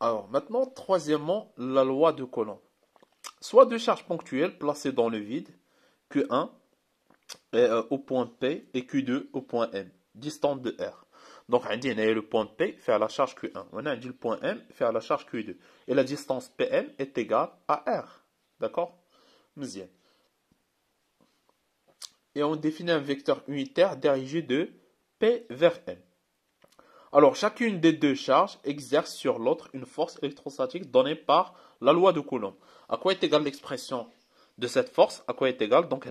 Alors maintenant, troisièmement, la loi de Coulomb. Soit deux charges ponctuelles placées dans le vide, Q1 euh, au point P et Q2 au point M, distante de R. Donc on dit le point P fait la charge Q1, on a dit le point M fait la charge Q2. Et la distance PM est égale à R. D'accord Et on définit un vecteur unitaire dirigé de P vers M. Alors chacune des deux charges exerce sur l'autre une force électrostatique donnée par la loi de Coulomb. À quoi est égale l'expression de cette force À quoi est égale Donc,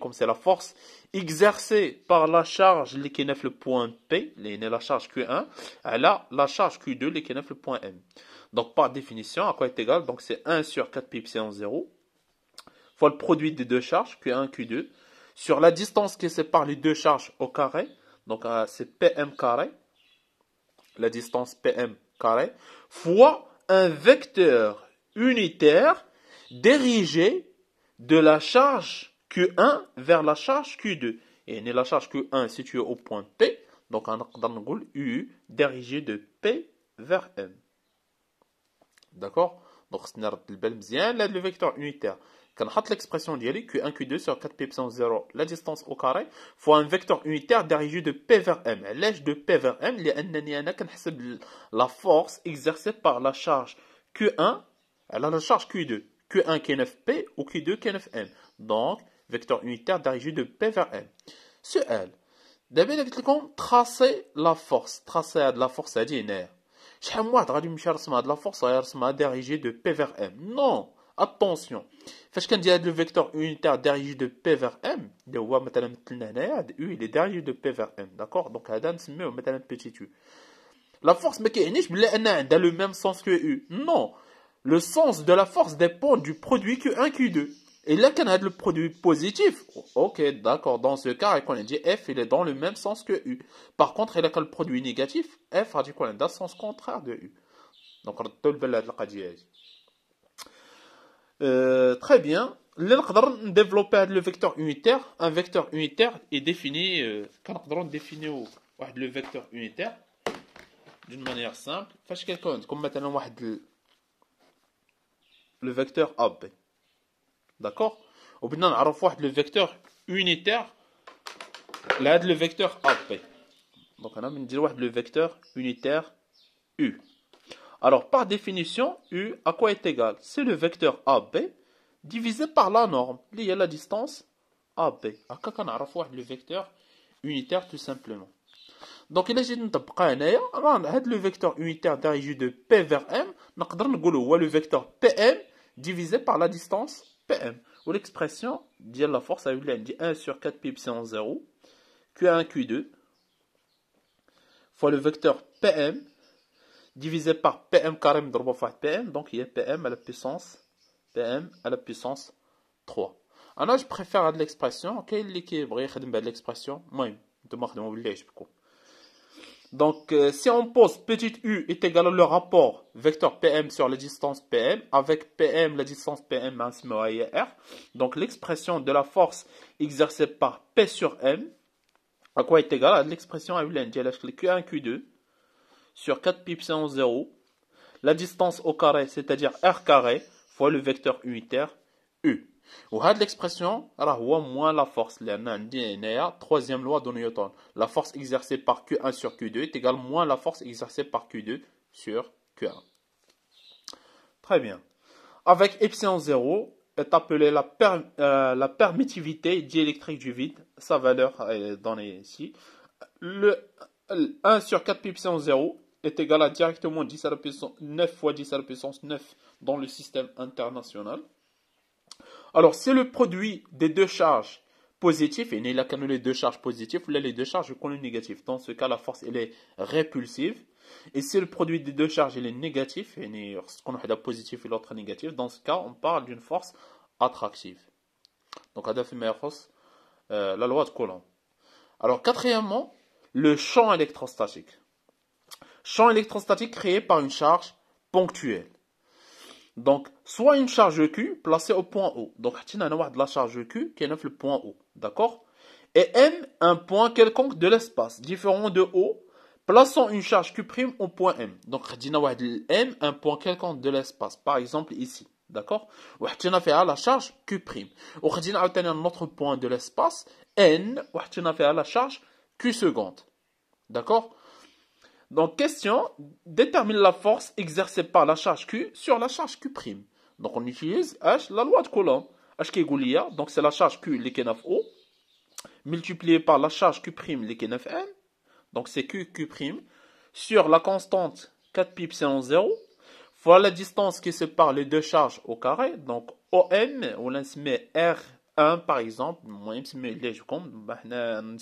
comme c'est la force exercée par la charge l'équinef le point P, la charge Q1, elle a la charge Q2 l'équinef le point M. Donc, par définition, à quoi est égale Donc, c'est 1 sur 4 pi epsilon 0 fois le produit des deux charges Q1 Q2 sur la distance qui sépare les deux charges au carré. Donc, euh, c'est PM carré la distance PM carré, fois un vecteur unitaire dirigé de la charge Q1 vers la charge Q2. Et la charge Q1 située au point P, donc un angle U dirigé de P vers M. D'accord Donc, c'est le vecteur unitaire. On a l'expression de Q1 Q2 sur 4 p 0 la distance au carré fois un vecteur unitaire dirigé de P vers M L'âge de P vers M لانني انا كنحسب la force exercée par la charge Q1 a la charge Q2 Q1 qui est 9P ou Q2 qui est 9M donc vecteur unitaire dirigé de P vers M سؤال دابا de قلت لكم تراسي la force. تراسي هاد la force هادي هنايا شحال من واحد la force يرسم la force فورس غيرسمها ديريجي دو بي Attention, faisons qu'on que le vecteur unitaire dirigé de P vers M. De quoi, Madame Tulnaine, a eu il est dirigé de P vers M, d'accord Donc là, dans ce cas, Madame Petiteu, la force, mais qu'est-ce que N1, dans le même sens que U Non, le sens de la force dépend du produit q 1 q 2 Et là, qu'on a le produit positif, ok, d'accord. Dans ce cas, et qu'on a dit F, il est dans le même sens que U. Par contre, il là le produit négatif, F a il est dans le sens contraire de U. Donc on doit le valider là euh, très bien. développer le vecteur unitaire. Un vecteur unitaire est défini, on euh, définir le vecteur unitaire d'une manière simple. Comme maintenant, le vecteur AB. D'accord On a le vecteur unitaire. Là, le vecteur AB. Donc, on a le vecteur unitaire U. Alors, par définition, U, à quoi est égal C'est le vecteur AB divisé par la norme, liée à la distance AB. Ah, on a le vecteur unitaire tout simplement. Donc, il ah, a le vecteur unitaire dirigé de P vers M, le vecteur PM divisé par la distance PM. Ou l'expression, dit la force, à dit 1 sur 4 pi en 0, Q1, Q2, fois le vecteur PM divisé par PM carré moins fois PM donc il y a PM à la puissance PM à la puissance 3 Alors, je préfère l'expression l'expression Donc, euh, si on pose petite u est égal au rapport vecteur pm sur la distance pm, avec pm, la distance pm, hein, r, donc l'expression de la force exercée par p sur m, à quoi est égal à l'expression à Q1, Q2, sur 4 pi 0, la distance au carré, c'est-à-dire r carré, fois le vecteur unitaire u. Ou l'expression, moins la force, la troisième loi de Newton. La force exercée par Q1 sur Q2 est égale moins la force exercée par Q2 sur Q1. Très bien. Avec epsilon 0 est appelée la, euh, la permittivité diélectrique du vide. Sa valeur est donnée ici. Le 1 sur 4 pi epsilon 0 est égal à directement 10 puissance 9 fois 10 à la puissance 9 dans le système international. Alors, c'est le produit des deux charges positives, et il a qu'une les deux charges positives, là les deux charges qu'on négatives. Dans ce cas, la force elle est répulsive. Et si le produit des deux charges il est négatif, et qu'on a positif et l'autre négatif, dans ce cas, on parle d'une force attractive. Donc, euh, la loi de Coulomb. Alors, quatrièmement, le champ électrostatique champ électrostatique créé par une charge ponctuelle. Donc, soit une charge Q placée au point O. Donc, on a de la charge Q qui est le point O. D'accord Et M, un point quelconque de l'espace, différent de O, Plaçons une charge Q' au point M. Donc, on a M, un point quelconque de l'espace. Par exemple, ici. D'accord On a fait la charge Q'. On a un autre point de l'espace, N, on a fait la charge Q seconde. D'accord donc, question, détermine la force exercée par la charge Q sur la charge Q'. Donc, on utilise H, la loi de Coulomb. H qui est Goulia, donc c'est la charge Q, k 9O, multipliée par la charge Q', k 9N. Donc, c'est Q, Q', sur la constante 4 pi epsilon 0, fois la distance qui sépare les deux charges au carré. Donc, OM, on l'a R1 par exemple. Moi, je me je compte. OM,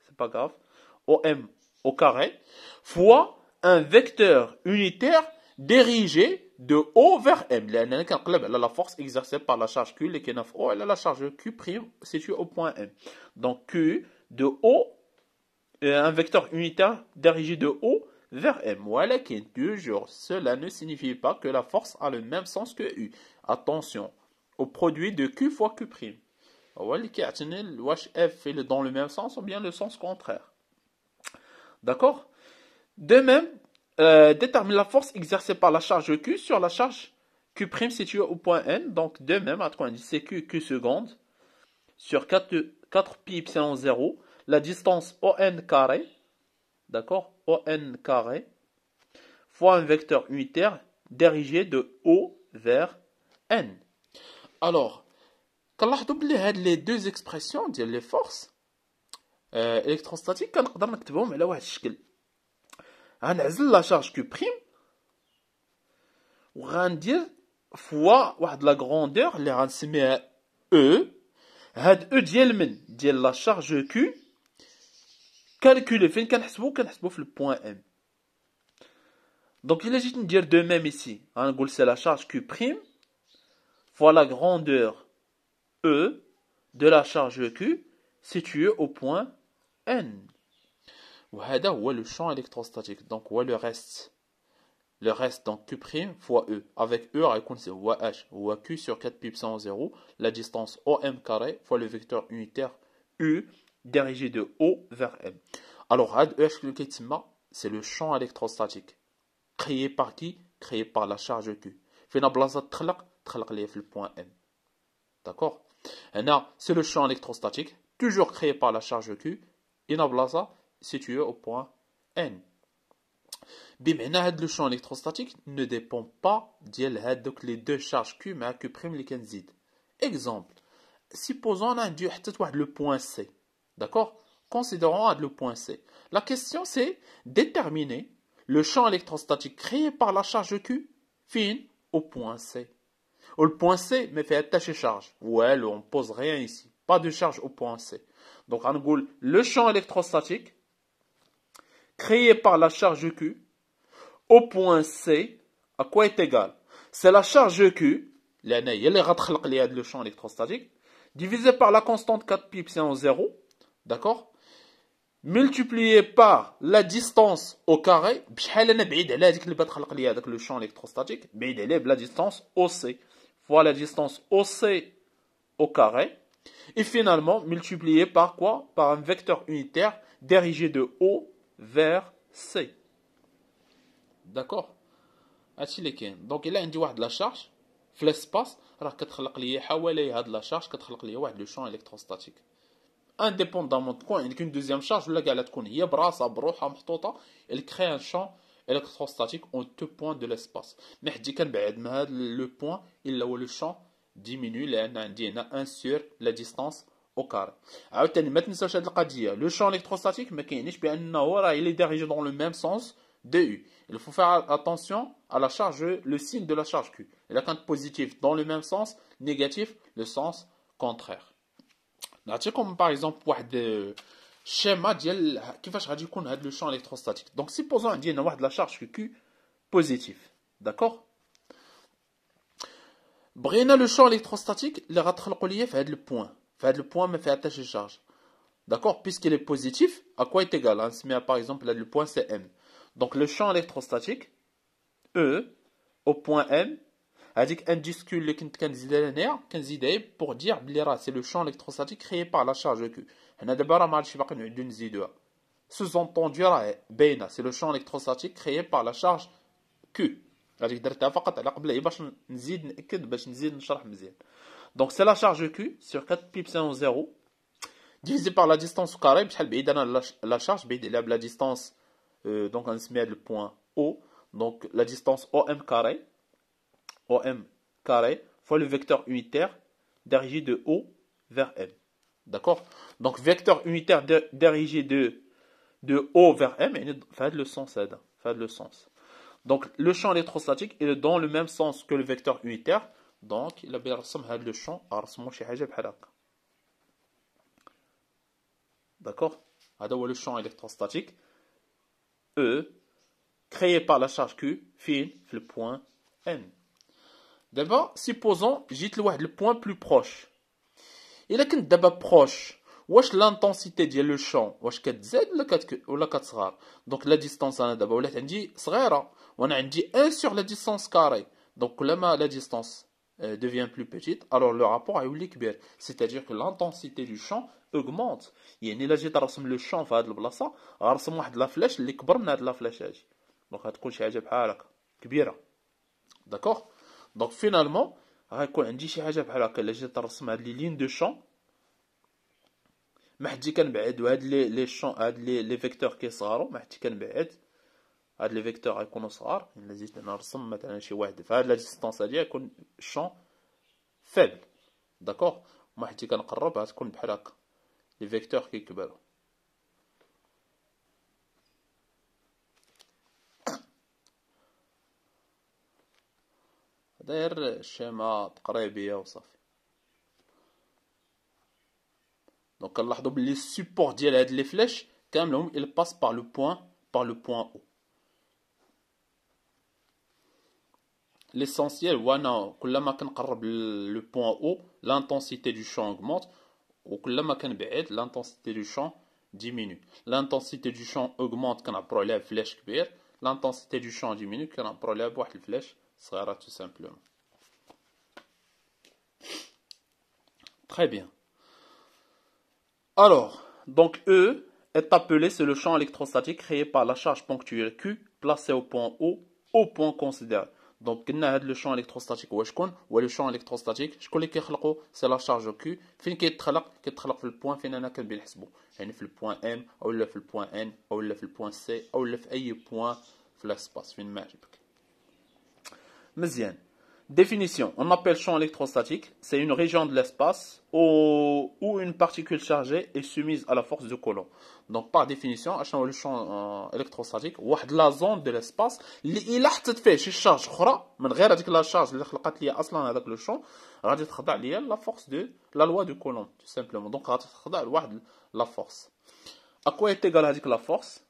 c'est pas grave. OM au carré fois un vecteur unitaire dirigé de O vers M. La force exercée par la charge Q, elle la charge Q' située au point M. Donc Q de O, euh, un vecteur unitaire dirigé de O vers M. Voilà qui est toujours. Cela ne signifie pas que la force a le même sens que U. Attention au produit de Q fois Q'. Voilà qui est dans le même sens ou bien le sens contraire. D'accord De même, euh, détermine la force exercée par la charge Q sur la charge Q' située au point N. Donc, de même, à 30 c'est Q, Q seconde sur 4, π pi 0, la distance ON carré, d'accord ON carré, fois un vecteur unitaire dirigé de O vers N. Alors, quand les deux expressions, les forces, euh, électrostatique. On ah, peut e. ah, e, la charge q prime, fois la grandeur e, la charge q. fin point m. Donc il est juste de dire de même ici. On la charge q prime fois la grandeur e de la charge q située au point N وهذا le champ électrostatique donc هو le reste le reste donc Q' fois E avec E raconte c'est H ou Q sur 4 0 la distance OM carré fois le vecteur unitaire U dirigé de O vers M alors e H, c'est le champ électrostatique créé par qui créé par la charge Q Finalement on تخلق M d'accord c'est le champ électrostatique toujours créé par la charge Q une place située au point N بمعنى le le champ électrostatique ne dépend pas de les les deux charges Q mais Q prime اللي Exemple. Exemple, supposons un le point C. D'accord? point point considérons le point C. La question c'est déterminer le champ électrostatique créé par la charge Q fin au point C. Au le point C mais fait attacher charge. Ouais, on ne pose rien ici. Pas de charge au point C. Donc, on dit le champ électrostatique créé par la charge Q au point C, à quoi est égal C'est la charge Q, le champ électrostatique, divisé par la constante 4 pi en 0, d'accord Multiplié par la distance au carré, le champ électrostatique, la distance OC, fois la distance OC au carré, et finalement multiplié par quoi Par un vecteur unitaire dirigé de O vers C. D'accord Donc il a une de la charge, l'espace, de la charge, le champ électrostatique. Indépendamment de quoi, il y a une deuxième charge, il crée un champ électrostatique en deux points de l'espace. Mais le point, il a le champ diminue les n à 1 sur la distance au carré. Alors, tu as dit que le champ électrostatique, mais qu'il est est dirigé dans le même sens de U. Il faut faire attention à la charge, le signe de la charge Q. Il est positif dans le même sens, négatif, le sens contraire. Tu comme par exemple, pour de schéma, qui va dire qu'on le champ électrostatique. Donc, supposons un y a de la charge Q positive. D'accord le champ électrostatique le rattrape le fait le point fait le point mais fait attacher charge d'accord puisqu'il est positif à quoi est égal hein, par exemple le point c'est M donc le champ électrostatique E au point M indique pour dire l'era c'est le champ électrostatique créé par la charge Q on a de à que sous entendu c'est le champ électrostatique créé par la charge Q donc c'est la charge Q sur نشرح donc c'est la charge q sur 4 pi epsilon 0 divisé par la distance carré, la charge, la distance, euh, donc on se met le point O, donc la distance OM carré, OM carré, fois le vecteur unitaire dirigé de O vers M. D'accord Donc vecteur unitaire dirigé de, de O vers M, et fait le sens, ça fait le sens. Donc le champ électrostatique est dans le même sens que le vecteur unitaire. Donc il a le champ D'accord le champ électrostatique. E, créé par la charge Q, fine, le point N. D'abord, supposons, j'ai le point plus proche. Il a qu'un d'abord proche. واش لانتونسيتي ديال لو شون واش كتزاد ولا كتك... ولا كتصغر دونك لا ديستانس انا دابا ولات عندي صغيره وانا عندي 1 سور لا ديستانس كاري دونك كلما لا ديستانس devient plus petite, alors le rapport est كبير c'est-à-dire que l'intensité du champ augmente يعني الا جيت ارسم لو شون في هاد البلاصه غنرسم واحد لا فلاش اللي كبر من هاد لا فلاش هادي دونك غتكون شي حاجه بحال هكا كبيره داكوغ دونك فينالمون غيكون عندي شي حاجه بحال هكا الا جيت نرسم هاد لي لين دو شون ما حدش كنبعد وهاد لي لي شون هاد لي لي فيكتور كيصغروا ما حدش كنبعد هاد لي فيكتور غيكونوا صغار الا جيت نرسم مثلا شي واحد فهاد لا ديستانس هادي غيكون الشون فابل داكوغ وما حدش كنقرب غتكون بحال هكا لي فيكتور كيكبروا داير الشيمه تقريبيه وصافي Donc les supports l'aide les flèches, quand même, il passe par le point, par le point haut. L'essentiel, le point haut, l'intensité du champ augmente, ou l'intensité du champ diminue. L'intensité du champ augmente quand on la flèche l'intensité du champ diminue quand on la flèche sera tout simplement. Très bien. Alors, donc E est appelé, c'est le champ électrostatique créé par la charge ponctuelle Q placée au point O au point considéré. Donc, a le champ électrostatique ou le champ électrostatique, je connais qui c'est la charge Q, fin qui est qui est le point fin نحسبو يعني le point M ou le point N ou le point C ou le point اي l'espace fin ما Définition. On appelle champ électrostatique. C'est une région de l'espace où une particule chargée est soumise à la force de Coulomb. Donc, par définition, le champ euh, électrostatique, ou la zone de l'espace, il a été fait une charge. Mais avec la charge, il y a aslan avec le champ. être y à la force de la loi de Coulomb, tout simplement. Donc, être à la force. À quoi est égale la force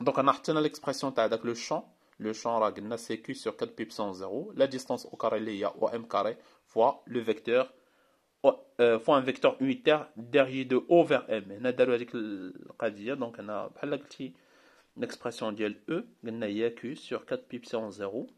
Donc, on a l'expression avec le champ le champ Ragna c'est Q sur 4 pi puissance 0, la distance au carré y a OM carré fois le vecteur euh, fois un vecteur unitaire derrière de O vers M. On a donc on a l'expression d'L E, Q sur 4 pi puissance 0,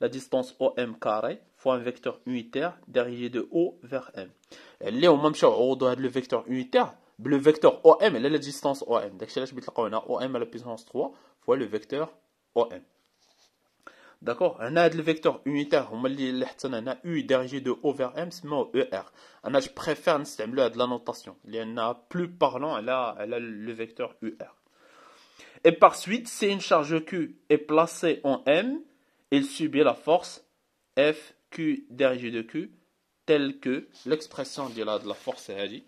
la distance OM carré fois un vecteur unitaire derrière de O vers M. est au même le vecteur unitaire le vecteur OM, elle est la distance OM. Donc, je OM à la puissance 3 fois le vecteur OM. D'accord On a le vecteur unitaire, on a U dirigé de O vers M, c'est ER. E, on je préfère utiliser de la notation. Il y en a plus parlant, elle a, le vecteur UR. Et par suite, si une charge Q est placée en M, il subit la force FQ dirigée de Q, telle que l'expression de la, de la force est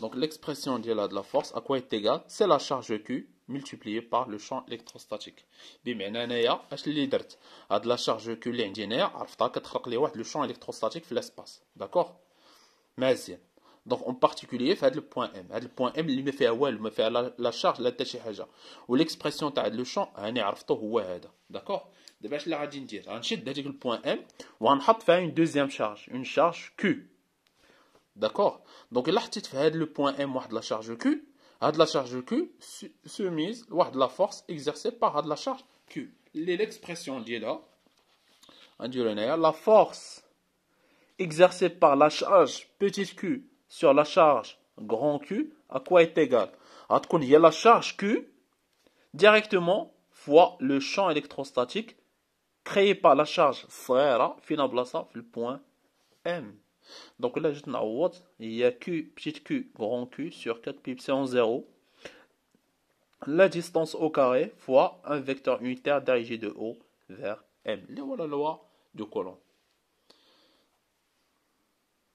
Donc l'expression de la, de la force, à quoi est égale C'est la charge Q multiplié par le champ électrostatique. Bimenanaya, H-Lidert, a de la charge que l'indienne a. l'ingénieur, qu'elle a le champ électrostatique de l'espace. D'accord Mais donc en particulier, fait le point M. Le point M, il me fait ouais, elle me fait la, la charge, la tâche haja. Ou l'expression, tu le champ, on a Arfta, ou D'accord Debache la radindir. Ensuite, le point M, on a fait une deuxième charge, une charge Q. D'accord Donc l'article fait le point M, la charge Q de la charge Q soumise à de la force exercée par de la charge Q. L'expression dit là, la force exercée par la charge petite q sur la charge grand Q, à quoi est égale Il y a la charge Q directement fois le champ électrostatique créé par la charge sur le point M. Donc là, je il y a Q, petit Q, grand Q sur 4 pi en 0. La distance au carré fois un vecteur unitaire dirigé de O vers M. Et voilà la loi de Coulomb.